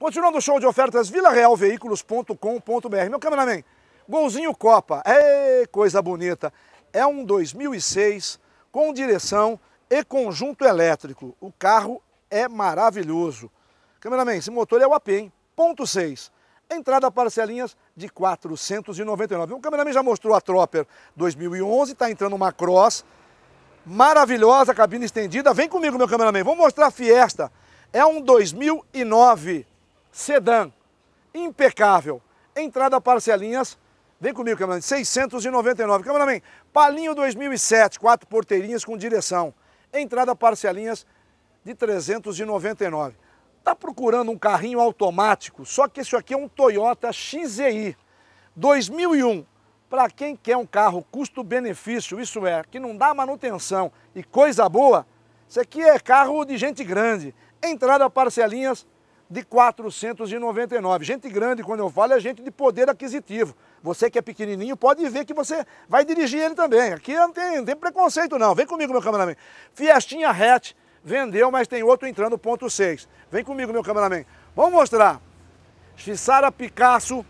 Continuando o show de ofertas, vilarealveículos.com.br. Meu cameraman, Golzinho Copa, é coisa bonita. É um 2006 com direção e conjunto elétrico. O carro é maravilhoso. Cameraman, esse motor é o AP, hein? Ponto 6. Entrada parcelinhas de 499. O cameraman já mostrou a Tropper 2011, está entrando uma Cross. Maravilhosa, cabine estendida. Vem comigo, meu cameraman, vamos mostrar a Fiesta. É um 2009 sedã, impecável, entrada parcelinhas, vem comigo, cameraman, 699. Cameraman, palinho 2007, quatro porteirinhas com direção, entrada parcelinhas de 399. Tá procurando um carrinho automático, só que isso aqui é um Toyota XEI 2001. Para quem quer um carro custo-benefício, isso é, que não dá manutenção e coisa boa, isso aqui é carro de gente grande. Entrada parcelinhas de 499. Gente grande, quando eu falo, é gente de poder aquisitivo. Você que é pequenininho pode ver que você vai dirigir ele também. Aqui não tem, não tem preconceito não. Vem comigo, meu cameraman. Fiestinha hatch, vendeu, mas tem outro entrando, ponto 6. Vem comigo, meu cameraman. Vamos mostrar. Fissara Picasso,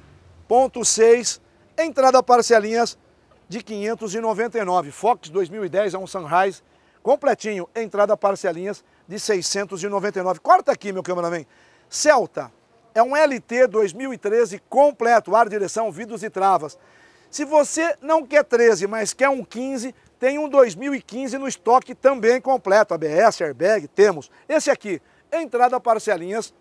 ponto 6, entrada parcelinhas de 599. Fox 2010 é um Sunrise completinho, entrada parcelinhas de 699. Corta aqui, meu cameraman. Celta é um LT 2013 completo, ar, direção, vidros e travas. Se você não quer 13, mas quer um 15, tem um 2015 no estoque também completo, ABS, airbag, temos. Esse aqui, entrada parcelinhas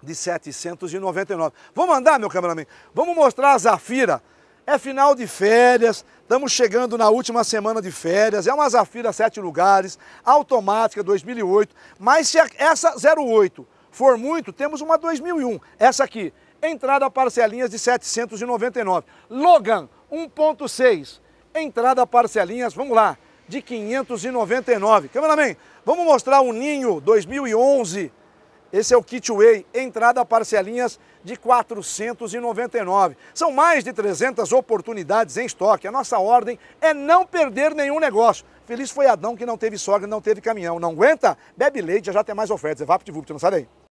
de 799. Vamos andar, meu cameraman? Vamos mostrar a Zafira. É final de férias, estamos chegando na última semana de férias, é uma Zafira sete lugares, automática 2008, mas se essa 08 for muito, temos uma 2001. Essa aqui, entrada parcelinhas de 799. Logan, 1.6, entrada parcelinhas, vamos lá, de 599. Cameraman, vamos mostrar o Ninho 2011. Esse é o Kitway, entrada parcelinhas de 499. São mais de 300 oportunidades em estoque. A nossa ordem é não perder nenhum negócio. Feliz foi Adão que não teve sogra, não teve caminhão. Não aguenta? Bebe leite, já tem mais ofertas. É VaptVupt, não sai daí.